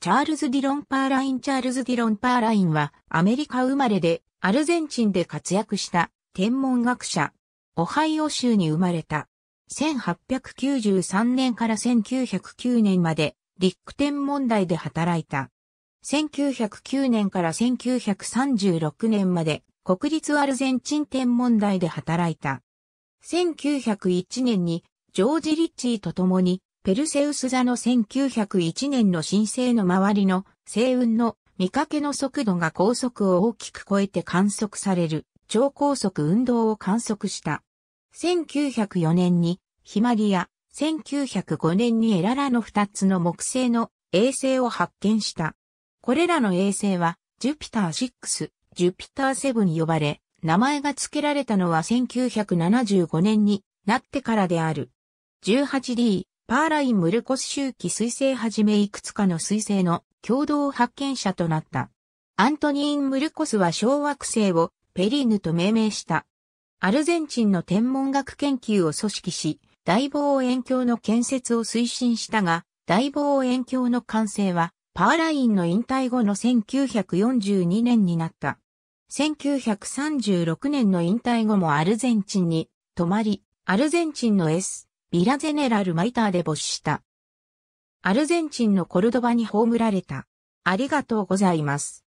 チャールズ・ディロン・パーラインチャールズ・ディロン・パーラインはアメリカ生まれでアルゼンチンで活躍した天文学者。オハイオ州に生まれた。1893年から1909年まで陸天文台で働いた。1909年から1936年まで国立アルゼンチン天文台で働いた。1901年にジョージ・リッチーと共にペルセウス座の1901年の新星の周りの星雲の見かけの速度が高速を大きく超えて観測される超高速運動を観測した。1904年にヒマリア、1905年にエララの2つの木星の衛星を発見した。これらの衛星はジュピター6、ジュピター7に呼ばれ、名前が付けられたのは1975年になってからである。18D、パーライン・ムルコス周期彗星はじめいくつかの彗星の共同発見者となった。アントニーン・ムルコスは小惑星をペリーヌと命名した。アルゼンチンの天文学研究を組織し、大望遠鏡の建設を推進したが、大望遠鏡の完成はパーラインの引退後の1942年になった。1936年の引退後もアルゼンチンに泊まり、アルゼンチンの S ビラゼネラル・マイターで没した。アルゼンチンのコルドバに葬られた。ありがとうございます。